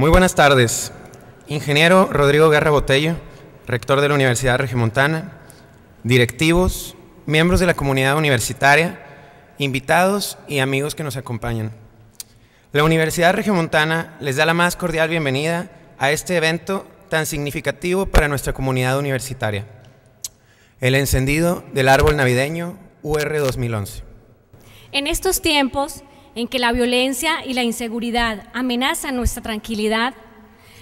Muy buenas tardes. Ingeniero Rodrigo Guerra Botello, rector de la Universidad Regimontana, directivos, miembros de la comunidad universitaria, invitados y amigos que nos acompañan. La Universidad Regimontana les da la más cordial bienvenida a este evento tan significativo para nuestra comunidad universitaria, el encendido del árbol navideño UR 2011. En estos tiempos en que la violencia y la inseguridad amenazan nuestra tranquilidad,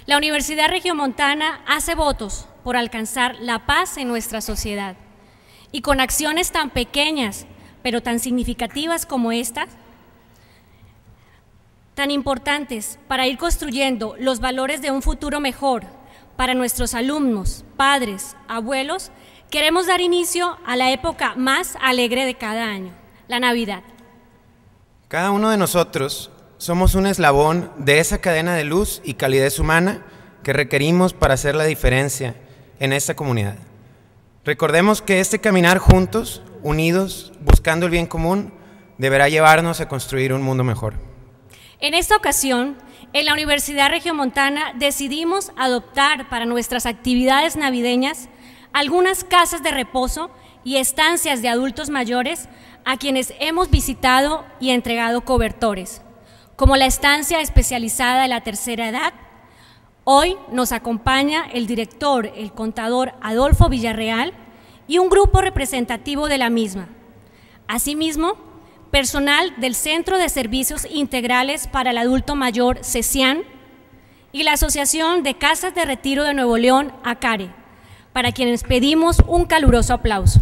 la Universidad Regiomontana hace votos por alcanzar la paz en nuestra sociedad. Y con acciones tan pequeñas, pero tan significativas como estas, tan importantes para ir construyendo los valores de un futuro mejor para nuestros alumnos, padres, abuelos, queremos dar inicio a la época más alegre de cada año, la Navidad. Cada uno de nosotros somos un eslabón de esa cadena de luz y calidez humana que requerimos para hacer la diferencia en esta comunidad. Recordemos que este caminar juntos, unidos, buscando el bien común, deberá llevarnos a construir un mundo mejor. En esta ocasión, en la Universidad Regiomontana decidimos adoptar para nuestras actividades navideñas algunas casas de reposo y estancias de adultos mayores a quienes hemos visitado y entregado cobertores, como la estancia especializada de la tercera edad. Hoy nos acompaña el director, el contador Adolfo Villarreal y un grupo representativo de la misma. Asimismo, personal del Centro de Servicios Integrales para el Adulto Mayor, CESIAN, y la Asociación de Casas de Retiro de Nuevo León, ACARE, para quienes pedimos un caluroso aplauso.